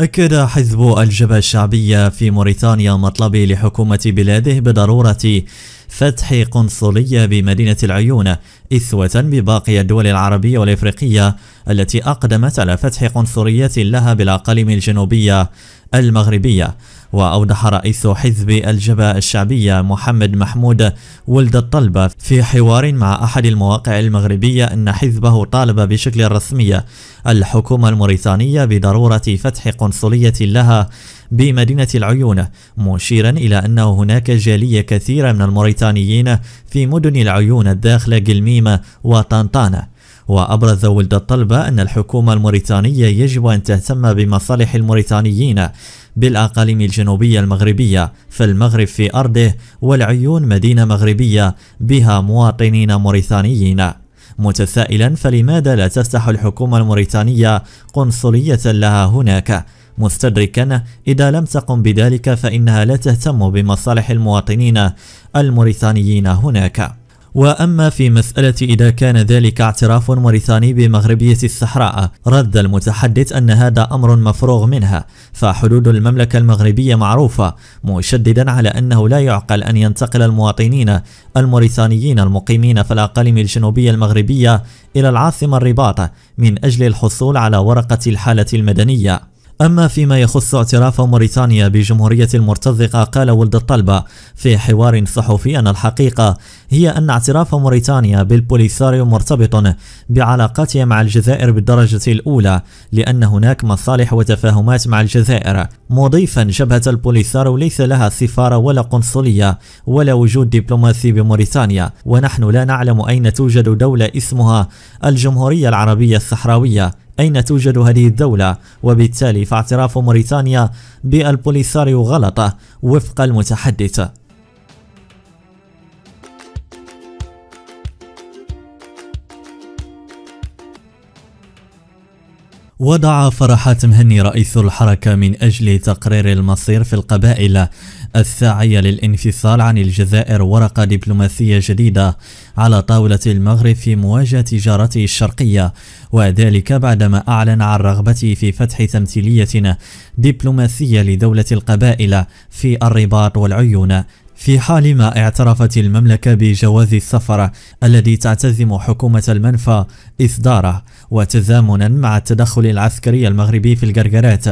أكد حزب الجبهة الشعبية في موريتانيا مطلب لحكومة بلاده بضرورة فتح قنصلية بمدينة العيون إثوة بباقي الدول العربية والإفريقية التي أقدمت على فتح قنصلية لها بالأقاليم الجنوبية المغربية وأوضح رئيس حزب الجبهة الشعبية محمد محمود ولد الطلبة في حوار مع أحد المواقع المغربية أن حزبه طالب بشكل رسمي الحكومة الموريتانية بضرورة فتح قنصلية لها بمدينة العيون مشيرا إلى أنه هناك جالية كثيرة من الموريتانيين في مدن العيون الداخلة قلمية التعليم وطنطانة وأبرز ولد الطلبة أن الحكومة الموريتانية يجب أن تهتم بمصالح الموريتانيين بالأقاليم الجنوبية المغربية فالمغرب في أرضه والعيون مدينة مغربية بها مواطنين موريتانيين متسائلا فلماذا لا تفتح الحكومة الموريتانية قنصلية لها هناك مستدركا إذا لم تقم بذلك فإنها لا تهتم بمصالح المواطنين الموريتانيين هناك وأما في مسألة إذا كان ذلك اعتراف موريتاني بمغربية الصحراء رد المتحدث أن هذا أمر مفروغ منها فحدود المملكة المغربية معروفة مشددا على أنه لا يعقل أن ينتقل المواطنين الموريتانيين المقيمين في الأقاليم الجنوبية المغربية إلى العاصمة الرباط من أجل الحصول على ورقة الحالة المدنية أما فيما يخص اعتراف موريتانيا بجمهورية المرتزقة قال ولد الطلبة في حوار صحفي أن الحقيقة هي أن اعتراف موريتانيا بالبوليساريو مرتبط بعلاقاتها مع الجزائر بالدرجة الأولى لأن هناك مصالح وتفاهمات مع الجزائر مضيفا جبهة البوليساريو ليس لها سفارة ولا قنصلية ولا وجود دبلوماسي بموريتانيا ونحن لا نعلم أين توجد دولة اسمها الجمهورية العربية الصحراوية أين توجد هذه الدولة وبالتالي فاعتراف موريتانيا بالبوليساريو غلطة وفق المتحدث وضع فرحات مهني رئيس الحركة من أجل تقرير المصير في القبائل الساعية للانفصال عن الجزائر ورقة دبلوماسية جديدة على طاولة المغرب في مواجهة جارته الشرقية وذلك بعدما أعلن عن رغبته في فتح تمثيلية دبلوماسية لدولة القبائل في الرباط والعيون في حال ما اعترفت المملكة بجواز السفر الذي تعتزم حكومة المنفى إصداره وتزامنا مع التدخل العسكري المغربي في القرقرات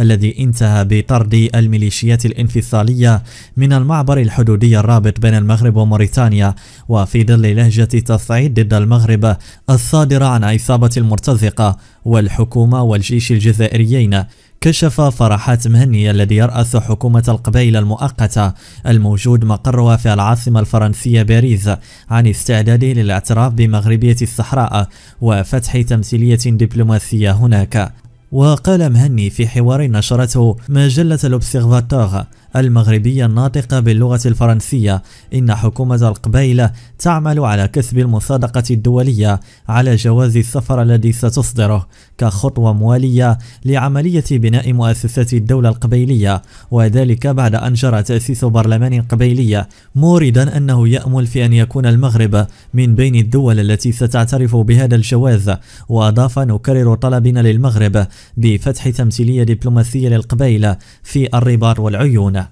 الذي انتهى بطرد الميليشيات الانفصالية من المعبر الحدودي الرابط بين المغرب وموريتانيا وفي ظل لهجة تصعيد ضد المغرب الصادرة عن عصابة المرتزقة والحكومة والجيش الجزائريين كشف فرحات مهني الذي يرأس حكومة القبائل المؤقتة الموجود مقرها في العاصمة الفرنسية باريس عن استعداده للاعتراف بمغربية الصحراء وفتح تمثيلية دبلوماسية هناك وقال مهني في حوار نشرته مجلة لوبسيرفاتور المغربية الناطقة باللغة الفرنسية إن حكومة القبيلة تعمل على كسب المصادقة الدولية على جواز السفر الذي ستصدره كخطوة موالية لعملية بناء مؤسسات الدولة القبيلية وذلك بعد أن جرى تأسيس برلمان قبيلي موردا أنه يأمل في أن يكون المغرب من بين الدول التي ستعترف بهذا الجواز وأضاف نكرر طلبنا للمغرب بفتح تمثيلية دبلوماسية للقبيلة في الرباط والعيون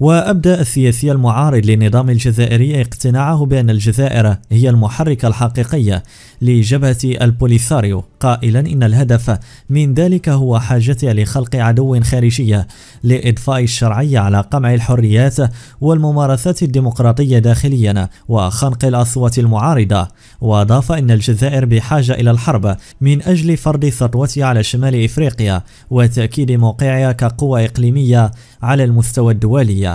وأبدى السياسي المعارض للنظام الجزائري اقتناعه بأن الجزائر هي المحرك الحقيقي لجبهة البوليساريو قائلا إن الهدف من ذلك هو حاجتها لخلق عدو خارجي لإضفاء الشرعية على قمع الحريات والممارسات الديمقراطية داخليا وخنق الأصوات المعارضة وأضاف إن الجزائر بحاجة إلى الحرب من أجل فرض سطوتها على شمال إفريقيا وتأكيد موقعها كقوة إقليمية على المستوى الدولي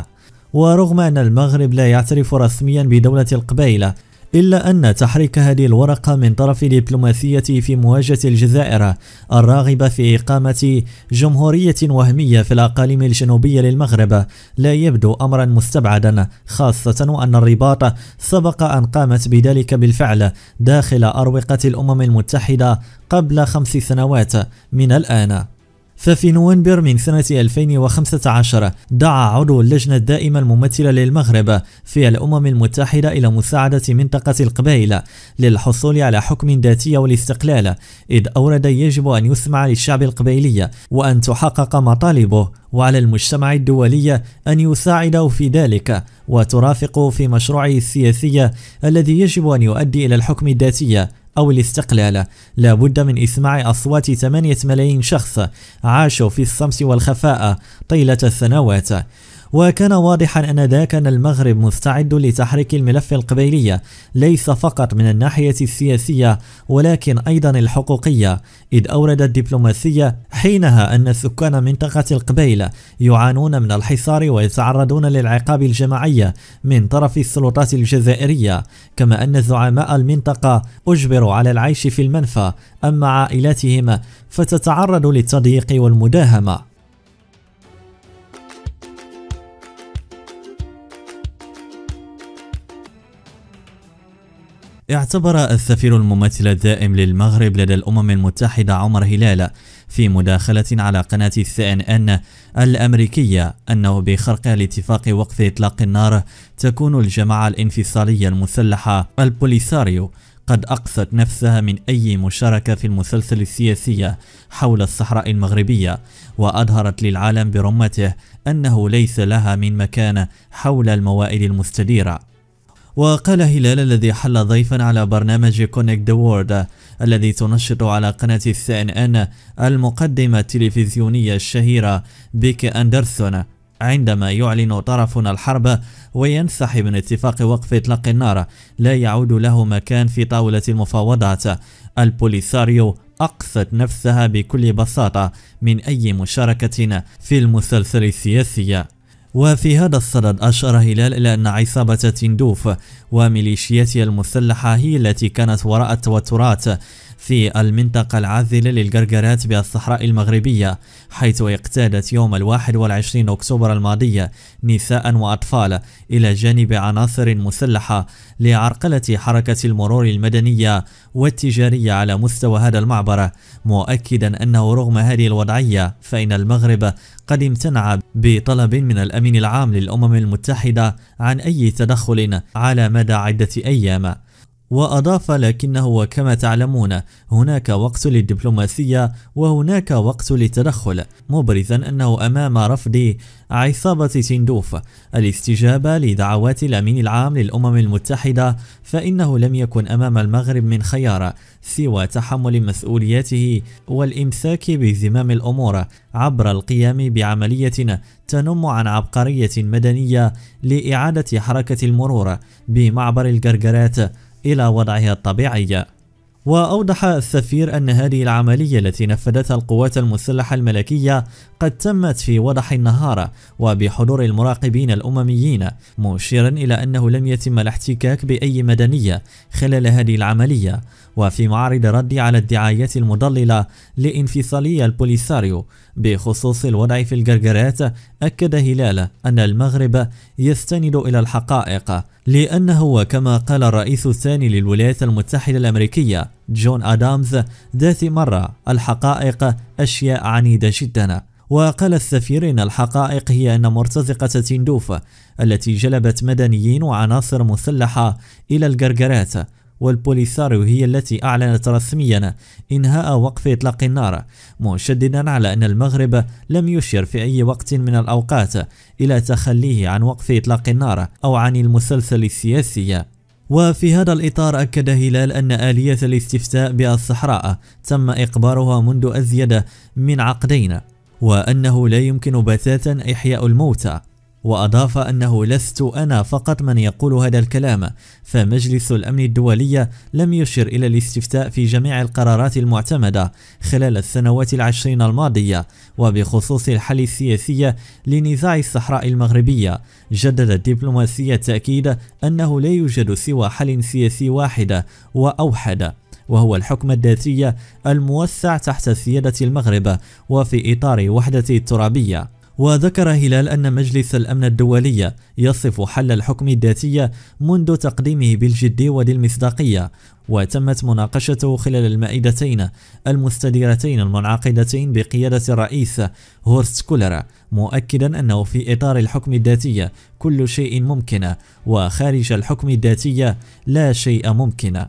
ورغم أن المغرب لا يعترف رسميا بدولة القبيلة إلا أن تحريك هذه الورقة من طرف دبلوماسية في مواجهة الجزائر الراغبة في إقامة جمهورية وهمية في الأقاليم الجنوبية للمغرب لا يبدو أمرا مستبعدا خاصة وأن الرباط سبق أن قامت بذلك بالفعل داخل أروقة الأمم المتحدة قبل خمس سنوات من الآن ففي نوفمبر من سنة 2015 دعا عضو اللجنة الدائمة الممثلة للمغرب في الأمم المتحدة إلى مساعدة منطقة القبائل للحصول على حكم ذاتي والاستقلال إذ أورد يجب أن يسمع للشعب القبائلي وأن تحقق مطالبه وعلى المجتمع الدولي أن يساعده في ذلك وترافقه في مشروعه السياسي الذي يجب أن يؤدي إلى الحكم الذاتي أو الاستقلال لا بد من إسماع أصوات 8 ملايين شخص عاشوا في الصمت والخفاء طيلة السنوات وكان واضحا أن ذاك أن المغرب مستعد لتحريك الملف القبيلي ليس فقط من الناحية السياسية ولكن أيضا الحقوقية إذ أورد الدبلوماسية حينها أن سكان منطقة القبيل يعانون من الحصار ويتعرضون للعقاب الجماعي من طرف السلطات الجزائرية كما أن زعماء المنطقة أجبروا على العيش في المنفى أما عائلاتهم فتتعرض للتضييق والمداهمة اعتبر السفير الممثل الدائم للمغرب لدى الأمم المتحدة عمر هلال في مداخلة على قناة سي ان ان الأمريكية أنه بخرق الاتفاق وقف إطلاق النار تكون الجماعة الانفصالية المسلحة البوليساريو قد أقصت نفسها من أي مشاركة في المسلسل السياسي حول الصحراء المغربية وأظهرت للعالم برمته أنه ليس لها من مكان حول الموائد المستديرة وقال هلال الذي حل ضيفا على برنامج كونكت ذا وورد الذي تنشط على قناة السي ان ان المقدمة التلفزيونية الشهيرة بيك أندرسون عندما يعلن طرفنا الحرب وينسحب من اتفاق وقف اطلاق النار لا يعود له مكان في طاولة المفاوضات البوليساريو أقصت نفسها بكل بساطة من أي مشاركة في المسلسل السياسي وفي هذا الصدد أشار هلال إلى أن عصابة تندوف وميليشياتها المسلحة هي التي كانت وراء التوترات في المنطقة العاذلة للقرقرات بالصحراء المغربية حيث اقتادت يوم الواحد والعشرين أكتوبر الماضية نساء وأطفال إلى جانب عناصر مسلحة لعرقلة حركة المرور المدنية والتجارية على مستوى هذا المعبر مؤكدا أنه رغم هذه الوضعية فإن المغرب قد امتنع بطلب من الأمين العام للأمم المتحدة عن أي تدخل على مدى عدة أيام وأضاف لكنه وكما تعلمون هناك وقت للدبلوماسية وهناك وقت للتدخل مبرزا أنه أمام رفض عصابة سندوف الاستجابة لدعوات الأمين العام للأمم المتحدة فإنه لم يكن أمام المغرب من خيار سوى تحمل مسؤولياته والإمساك بزمام الأمور عبر القيام بعملية تنم عن عبقرية مدنية لإعادة حركة المرور بمعبر الجرجرات إلى وضعها الطبيعي وأوضح السفير أن هذه العملية التي نفذتها القوات المسلحة الملكية قد تمت في وضح النهار وبحضور المراقبين الأمميين مشيرا إلى أنه لم يتم الاحتكاك بأي مدنية خلال هذه العملية وفي معرض رد على الدعايات المضللة لانفصالية البوليساريو بخصوص الوضع في الجرجرات أكد هلال أن المغرب يستند إلى الحقائق لأنه كما قال الرئيس الثاني للولايات المتحدة الأمريكية جون أدامز ذات مرة الحقائق أشياء عنيدة جداً وقال السفير إن الحقائق هي أن مرتزقة تندوف التي جلبت مدنيين وعناصر مسلحة إلى الجرجرات والبوليساريو هي التي أعلنت رسميا إنهاء وقف إطلاق النار مشددا على أن المغرب لم يشر في أي وقت من الأوقات إلى تخليه عن وقف إطلاق النار أو عن المسلسل السياسي وفي هذا الإطار أكد هلال أن آلية الاستفتاء بالصحراء تم إقبارها منذ أزيد من عقدين وأنه لا يمكن بتاتا إحياء الموتى وأضاف أنه لست أنا فقط من يقول هذا الكلام فمجلس الأمن الدولي لم يشر إلى الاستفتاء في جميع القرارات المعتمدة خلال السنوات العشرين الماضية وبخصوص الحل السياسي لنزاع الصحراء المغربية جدد الدبلوماسية التأكيد أنه لا يوجد سوى حل سياسي واحد وأوحد وهو الحكم الذاتي الموسع تحت سيادة المغرب وفي إطار وحدته الترابية وذكر هلال أن مجلس الأمن الدولي يصف حل الحكم الذاتي منذ تقديمه بالجد وللمصداقية وتمت مناقشته خلال المائدتين المستديرتين المنعقدتين بقيادة الرئيس هورست كولر مؤكدا أنه في إطار الحكم الذاتي كل شيء ممكن وخارج الحكم الذاتي لا شيء ممكن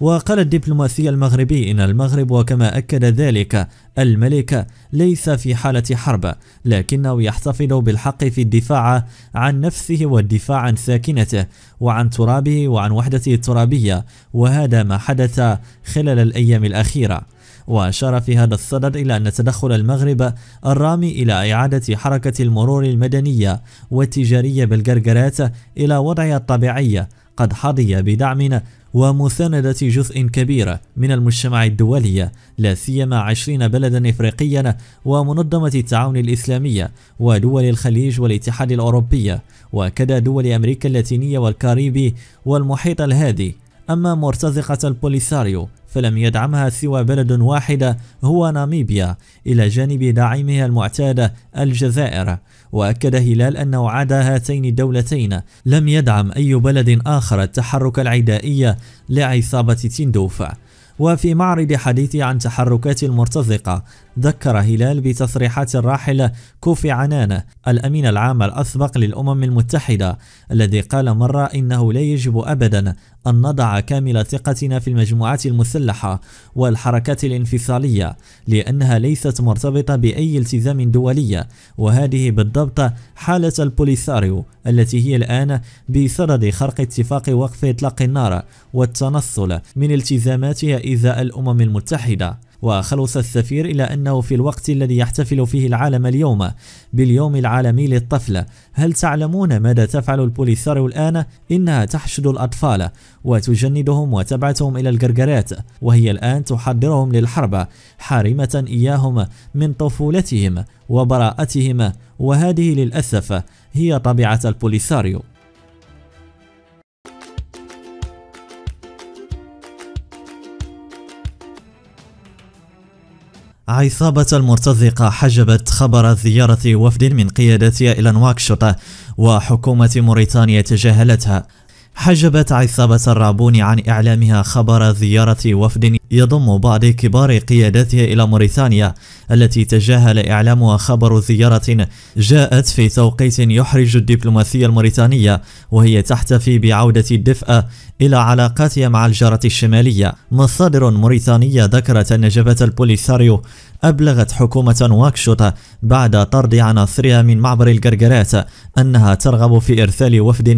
وقال الدبلوماسي المغربي إن المغرب وكما أكد ذلك الملك ليس في حالة حرب لكنه يحتفظ بالحق في الدفاع عن نفسه والدفاع عن ساكنته وعن ترابه وعن وحدته الترابية وهذا ما حدث خلال الأيام الأخيرة وأشار في هذا الصدد إلى أن تدخل المغرب الرامي إلى إعادة حركة المرور المدنية والتجارية بالجرجرات إلى وضعها الطبيعي قد حظي بدعم ومساندة جزء كبير من المجتمع الدولي لا سيما عشرين بلدا إفريقيا ومنظمة التعاون الإسلامية ودول الخليج والاتحاد الأوروبي وكذا دول أمريكا اللاتينية والكاريبي والمحيط الهادي أما مرتزقة البوليساريو فلم يدعمها سوى بلد واحد هو ناميبيا إلى جانب داعمها المعتاد الجزائر وأكد هلال أنه عدا هاتين الدولتين لم يدعم أي بلد آخر التحرك العدائي لعصابة تندوف وفي معرض حديثه عن تحركات المرتزقة ذكر هلال بتصريحات الراحل كوفي عنان الأمين العام الأسبق للأمم المتحدة الذي قال مرة إنه لا يجب أبدا أن نضع كامل ثقتنا في المجموعات المسلحة والحركات الانفصالية لأنها ليست مرتبطة بأي التزام دولي وهذه بالضبط حالة البوليساريو التي هي الآن بصدد خرق اتفاق وقف إطلاق النار والتنصل من التزاماتها إزاء الأمم المتحدة وخلص السفير إلى أنه في الوقت الذي يحتفل فيه العالم اليوم باليوم العالمي للطفل هل تعلمون ماذا تفعل البوليساريو الآن؟ إنها تحشد الأطفال وتجندهم وتبعثهم إلى الجرجرات وهي الآن تحضرهم للحرب حارمة إياهم من طفولتهم وبراءتهم وهذه للأسف هي طبيعة البوليساريو عصابة المرتزقة حجبت خبر زيارة وفد من قيادتها إلى نواكشوط وحكومة موريتانيا تجاهلتها حجبت عصابة الرابون عن إعلامها خبر زيارة وفد يضم بعض كبار قيادتها إلى موريتانيا التي تجاهل إعلامها خبر زيارة جاءت في توقيت يحرج الدبلوماسية الموريتانية وهي تحتفي بعودة الدفء إلى علاقاتها مع الجارة الشمالية مصادر موريتانية ذكرت أن جبهة البوليساريو أبلغت حكومة واكشوت بعد طرد عناصرها من معبر القرقرات أنها ترغب في إرسال وفد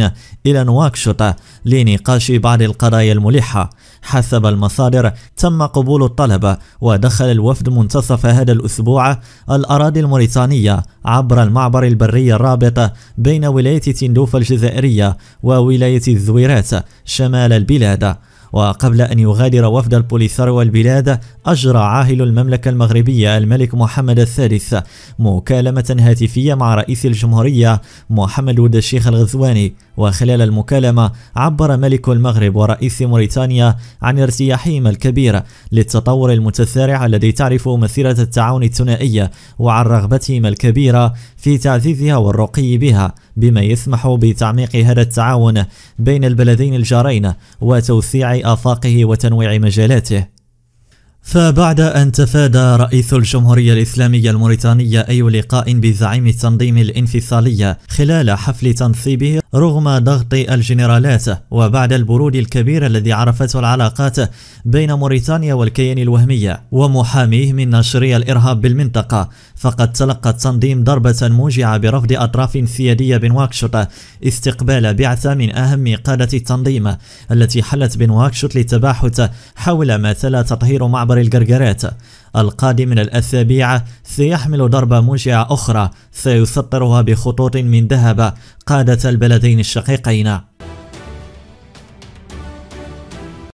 إلى نواكشوت لنقاش بعض القضايا الملحة حسب المصادر تم قبول الطلب ودخل الوفد منتصف هذا الأسبوع الأراضي الموريتانية عبر المعبر البري الرابط بين ولاية تندوف الجزائرية وولاية الزويرات شمال البلاد وقبل أن يغادر وفد البوليساريو البلاد أجرى عاهل المملكة المغربية الملك محمد الثالث مكالمة هاتفية مع رئيس الجمهورية محمد ود الشيخ الغزواني وخلال المكالمة عبر ملك المغرب ورئيس موريتانيا عن ارتياحهما الكبير للتطور المتسارع الذي تعرف مسيرة التعاون الثنائي وعن رغبتهما الكبيرة في تعزيزها والرقي بها بما يسمح بتعميق هذا التعاون بين البلدين الجارين وتوسيع آفاقه وتنويع مجالاته فبعد أن تفادى رئيس الجمهورية الإسلامية الموريتانية أي لقاء بزعيم التنظيم الانفصالية خلال حفل تنصيبه رغم ضغط الجنرالات وبعد البرود الكبير الذي عرفته العلاقات بين موريتانيا والكيان الوهمية ومحاميه من ناشري الإرهاب بالمنطقة فقد تلقى التنظيم ضربة موجعة برفض أطراف سيادية بنواكشوط استقبال بعثة من أهم قادة التنظيم التي حلت بنواكشوط للتباحث حول ما تطهير معبر القرقرات القادم من الأسابيع سيحمل ضربة موجعة أخرى سيسطرها بخطوط من ذهب قادة البلدين الشقيقين